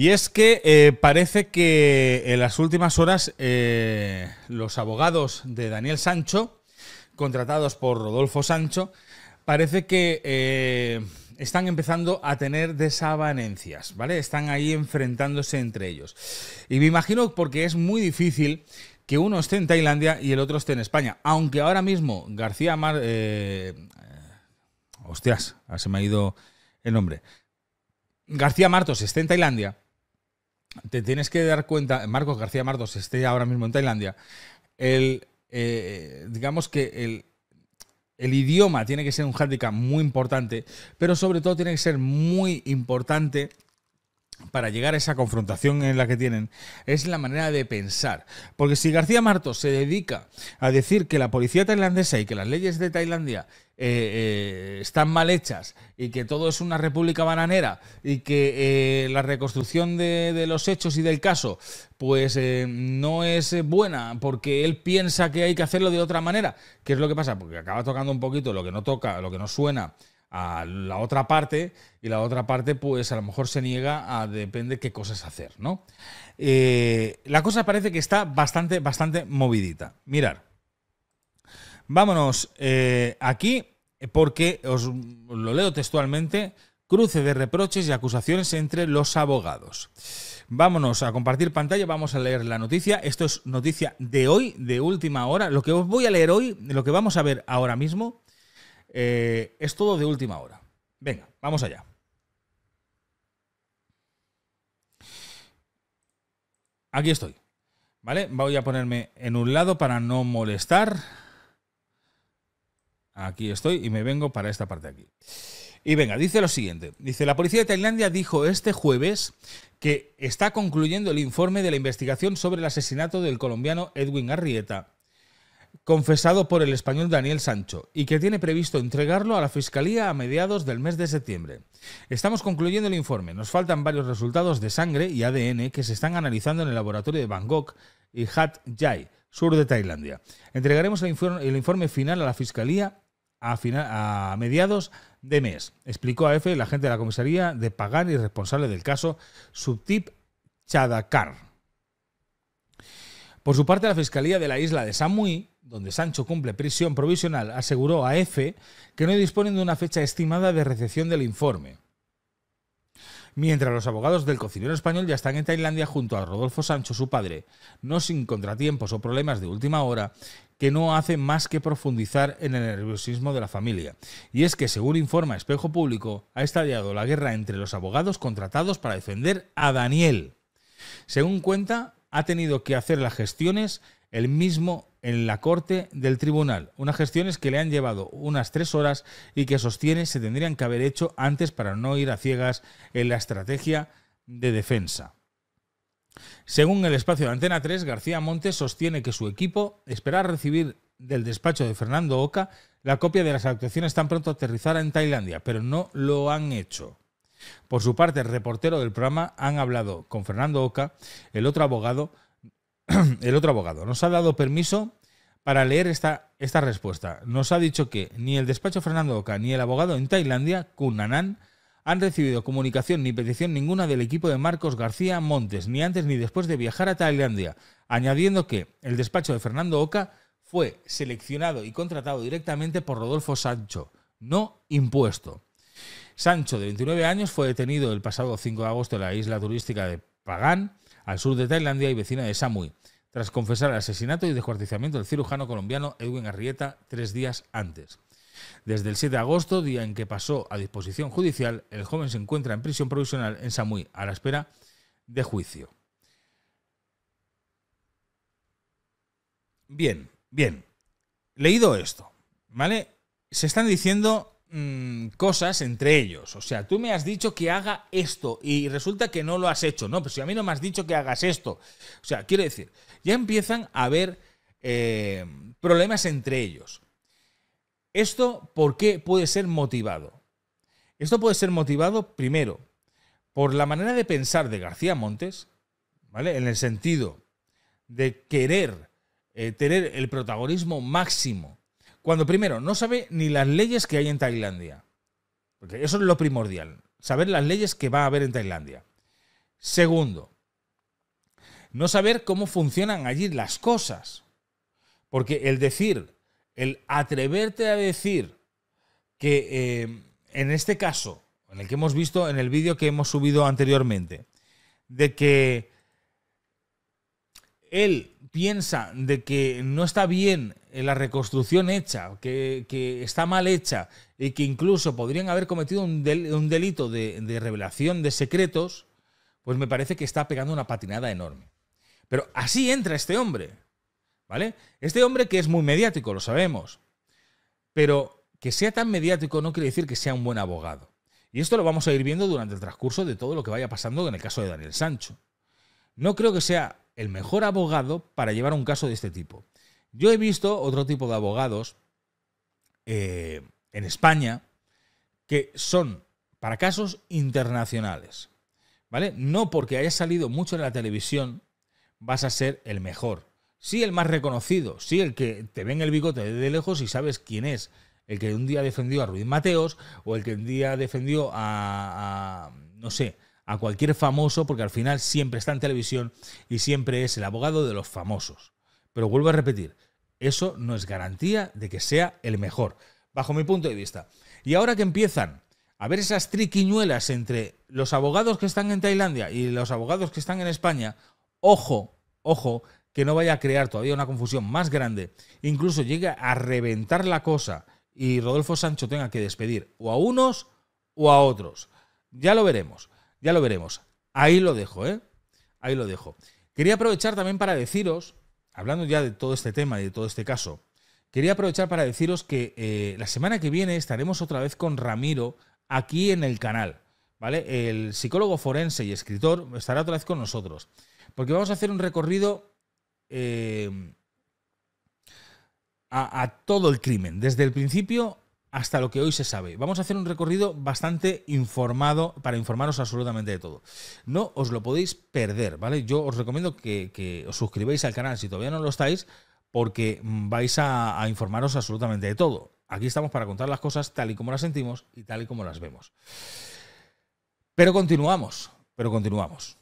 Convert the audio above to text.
Y es que eh, parece que en las últimas horas eh, los abogados de Daniel Sancho, contratados por Rodolfo Sancho, parece que eh, están empezando a tener desavenencias, ¿vale? Están ahí enfrentándose entre ellos. Y me imagino porque es muy difícil que uno esté en Tailandia y el otro esté en España. Aunque ahora mismo García Mar... hostias, se me ha ido el nombre. García Martos esté en Tailandia te tienes que dar cuenta, Marcos García mardos esté ahora mismo en Tailandia, el, eh, digamos que el, el idioma tiene que ser un hándicap muy importante, pero sobre todo tiene que ser muy importante para llegar a esa confrontación en la que tienen es la manera de pensar. Porque si García Marto se dedica a decir que la policía tailandesa y que las leyes de Tailandia eh, eh, están mal hechas y que todo es una república bananera y que eh, la reconstrucción de, de, los hechos y del caso pues no es buena porque él piensa que hay que hacerlo de otra manera, ¿qué es lo que pasa? Porque acaba tocando un poquito lo que no toca, lo que no suena a la otra parte y la otra parte pues a lo mejor se niega a depende qué cosas hacer, ¿no? Eh, la cosa parece que está bastante, bastante movidita. Mirar, vámonos eh, aquí porque os lo leo textualmente, cruce de reproches y acusaciones entre los abogados. Vámonos a compartir pantalla, vamos a leer la noticia. Esto es noticia de hoy, de última hora. Lo que os voy a leer hoy, lo que vamos a ver ahora mismo, eh, es todo de última hora. Venga, vamos allá. Aquí estoy. ¿Vale? Voy a ponerme en un lado para no molestar. Aquí estoy y me vengo para esta parte de aquí. Y venga, dice lo siguiente. Dice, la policía de Tailandia dijo este jueves que está concluyendo el informe de la investigación sobre el asesinato del colombiano Edwin Arrieta confesado por el español Daniel Sancho y que tiene previsto entregarlo a la Fiscalía a mediados del mes de septiembre. Estamos concluyendo el informe. Nos faltan varios resultados de sangre y ADN que se están analizando en el laboratorio de Bangkok y Hat Yai, sur de Tailandia. Entregaremos el informe, final a la Fiscalía a, mediados de mes, explicó a EFE la agente de la comisaría de pagar y responsable del caso, Subtip Chadakar. Por su parte, la Fiscalía de la isla de Samui donde Sancho cumple prisión provisional, aseguró a EFE que no disponen de una fecha estimada de recepción del informe. Mientras los abogados del cocinero español ya están en Tailandia junto a Rodolfo Sancho, su padre, no sin contratiempos o problemas de última hora, que no hacen más que profundizar en el nerviosismo de la familia. Y es que, según informa Espejo Público, ha estallado la guerra entre los abogados contratados para defender a Daniel. Según cuenta, ha tenido que hacer las gestiones el mismo en la corte del tribunal. Unas gestiones que le han llevado unas tres horas y que sostiene se tendrían que haber hecho antes para no ir a ciegas en la estrategia de defensa. Según el espacio de Antena 3, García Montes sostiene que su equipo espera recibir del despacho de Fernando Oca la copia de las actuaciones tan pronto aterrizara en Tailandia, pero no lo han hecho. Por su parte, el reportero del programa han hablado con Fernando Oca, el otro abogado, el otro abogado, nos ha dado permiso para leer esta, respuesta. Nos ha dicho que ni el despacho Fernando Oca ni el abogado en Tailandia, Kunanan han recibido comunicación ni petición ninguna del equipo de Marcos García Montes, ni antes ni después de viajar a Tailandia, añadiendo que el despacho de Fernando Oca fue seleccionado y contratado directamente por Rodolfo Sancho, no impuesto. Sancho, de 29 años, fue detenido el pasado 5 de agosto en la isla turística de Pagán, al sur de Tailandia y vecina de Samui, tras confesar el asesinato y descuartizamiento del cirujano colombiano Edwin Arrieta tres días antes. Desde el 7 de agosto, día en que pasó a disposición judicial, el joven se encuentra en prisión provisional en Samui, a la espera de juicio. Bien, bien. Leído esto, ¿vale? Se están diciendo Mm, cosas entre ellos. O sea, tú me has dicho que haga esto y resulta que no lo has hecho. No, pero si a mí no me has dicho que hagas esto. O sea, quiero decir, ya empiezan a haber eh, problemas entre ellos. ¿Esto por qué puede ser motivado? Esto puede ser motivado, primero, por la manera de pensar de García Montes, ¿vale? En el sentido de querer eh, tener el protagonismo máximo cuando primero no sabe ni las leyes que hay en Tailandia. Porque eso es lo primordial, saber las leyes que va a haber en Tailandia. Segundo, no saber cómo funcionan allí las cosas. Porque el decir, el atreverte a decir que eh, en este caso, en el que hemos visto en el vídeo que hemos subido anteriormente, de que él piensa de que no está bien eh, la reconstrucción hecha, que, está mal hecha y que incluso podrían haber cometido un, delito de, de, revelación de secretos, pues me parece que está pegando una patinada enorme. Pero así entra este hombre, ¿vale? Este hombre que es muy mediático, lo sabemos, pero que sea tan mediático no quiere decir que sea un buen abogado. Y esto lo vamos a ir viendo durante el transcurso de todo lo que vaya pasando en el caso de Daniel Sancho. No creo que sea el mejor abogado para llevar un caso de este tipo. Yo he visto otro tipo de abogados eh, en España que son para casos internacionales. ¿Vale? No porque hayas salido mucho en la televisión vas a ser el mejor. Sí, el más reconocido, sí, el que te ven el bigote de lejos y sabes quién es. El que un día defendió a Ruiz Mateos o el que un día defendió a no sé, a cualquier famoso, porque al final siempre está en televisión y siempre es el abogado de los famosos. Pero vuelvo a repetir, eso no es garantía de que sea el mejor, bajo mi punto de vista. Y ahora que empiezan a ver esas triquiñuelas entre los abogados que están en Tailandia y los abogados que están en España, ojo, ojo, que no vaya a crear todavía una confusión más grande, incluso llegue a reventar la cosa y Rodolfo Sancho tenga que despedir o a unos o a otros. Ya lo veremos. Ya lo veremos. Ahí lo dejo, ¿eh? Ahí lo dejo. Quería aprovechar también para deciros, hablando ya de todo este tema y de todo este caso, quería aprovechar para deciros que eh, la semana que viene estaremos otra vez con Ramiro aquí en el canal, ¿vale? El psicólogo forense y escritor estará otra vez con nosotros, porque vamos a hacer un recorrido eh, a, a todo el crimen, desde el principio hasta lo que hoy se sabe. Vamos a hacer un recorrido bastante informado para informaros absolutamente de todo. No os lo podéis perder, ¿vale? Yo os recomiendo que, os suscribáis al canal si todavía no lo estáis, porque vais a, informaros absolutamente de todo. Aquí estamos para contar las cosas tal y como las sentimos y tal y como las vemos. Pero continuamos, pero continuamos.